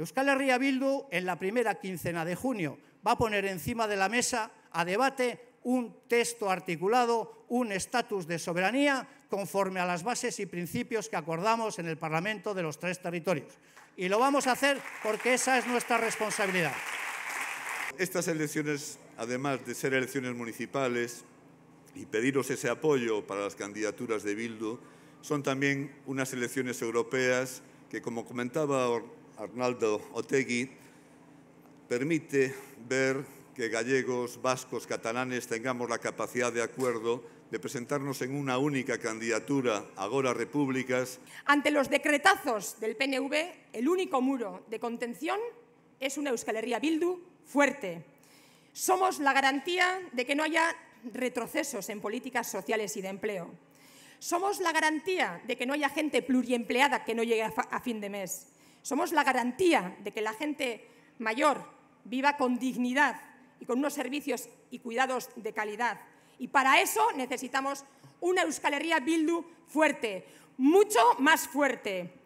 Euskal Herria Bildu, en la primera quincena de junio, va a poner encima de la mesa a debate un texto articulado, un estatus de soberanía conforme a las bases y principios que acordamos en el Parlamento de los tres territorios. Y lo vamos a hacer porque esa es nuestra responsabilidad. Estas elecciones, además de ser elecciones municipales y pediros ese apoyo para las candidaturas de Bildu, son también unas elecciones europeas que, como comentaba Arnaldo Otegi, permite ver que gallegos, vascos, catalanes tengamos la capacidad de acuerdo de presentarnos en una única candidatura, agora repúblicas. Ante los decretazos del PNV, el único muro de contención es una Euskal Bildu fuerte. Somos la garantía de que no haya retrocesos en políticas sociales y de empleo. Somos la garantía de que no haya gente pluriempleada que no llegue a fin de mes. Somos la garantía de que la gente mayor viva con dignidad y con unos servicios y cuidados de calidad. Y para eso necesitamos una Euskal Bildu fuerte, mucho más fuerte.